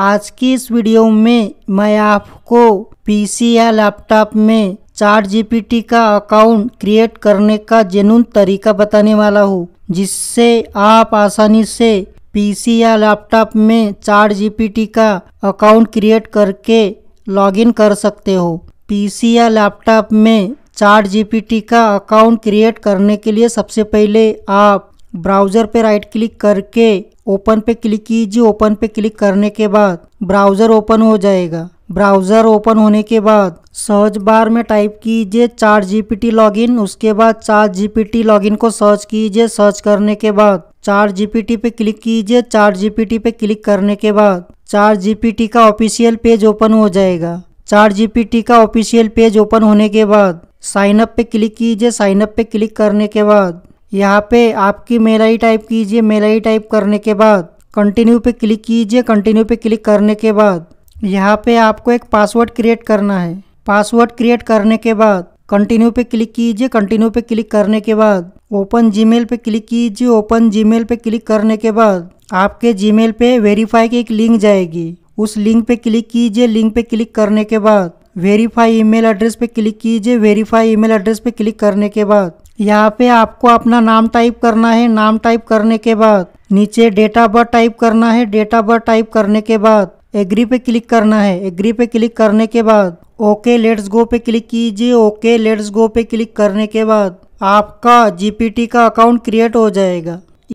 आज की इस वीडियो में मैं आपको पीसी या लैपटॉप में चार जी का अकाउंट क्रिएट करने का जेनून तरीका बताने वाला हूँ जिससे आप आसानी से पीसी या लैपटॉप में चार जी का अकाउंट क्रिएट करके लॉगिन कर सकते हो पीसी या लैपटॉप में चार जी का अकाउंट क्रिएट करने के लिए सबसे पहले आप ब्राउज़र पे राइट क्लिक करके ओपन पे क्लिक कीजिए ओपन पे क्लिक करने के बाद ब्राउज़र ओपन हो जाएगा ब्राउज़र ओपन होने के बाद सर्च बार में टाइप कीजिए chat G P T log in उसके बाद chat G P T log in को सर्च कीजिए सर्च करने के बाद चार जी पी टी पे क्लिक कीजिए चार जी पी टी पे क्लिक करने के बाद चार जी पी टी का ऑफिशियल पेज ओपन हो जाएगा चार जी पी टी का ऑफिशियल पेज ओपन होने के बाद साइन अप पे क्लिक कीजिए साइन अप पे क्लिक करने के बाद यहाँ पे आपकी मेल आई टाइप कीजिए मेल आई टाइप करने के बाद कंटिन्यू पे क्लिक कीजिए कंटिन्यू पे क्लिक करने के बाद यहाँ पे आपको एक पासवर्ड क्रिएट करना है पासवर्ड क्रिएट करने के बाद कंटिन्यू पे क्लिक कीजिए कंटिन्यू पे क्लिक करने के बाद ओपन जीमेल पे क्लिक कीजिए ओपन जीमेल पे क्लिक करने के बाद आपके जीमेल पे वेरीफाई की एक लिंक जाएगी उस लिंक पे क्लिक कीजिए लिंक पे क्लिक करने के बाद वेरीफाई ईमेल एड्रेस पे क्लिक कीजिए वेरीफाई ईमेल एड्रेस पे क्लिक करने के बाद यहाँ पे आपको अपना नाम टाइप करना है नाम टाइप करने के बाद नीचे ऑफ बर्थ टाइप करना है डेटा बर्थ टाइप करने के बाद एग्री पे क्लिक करना है एग्री पे क्लिक करने के बाद ओके लेट्स गो पे क्लिक कीजिए ओके लेट्स गो पे क्लिक करने के बाद आपका जीपीटी का अकाउंट क्रिएट हो जाएगा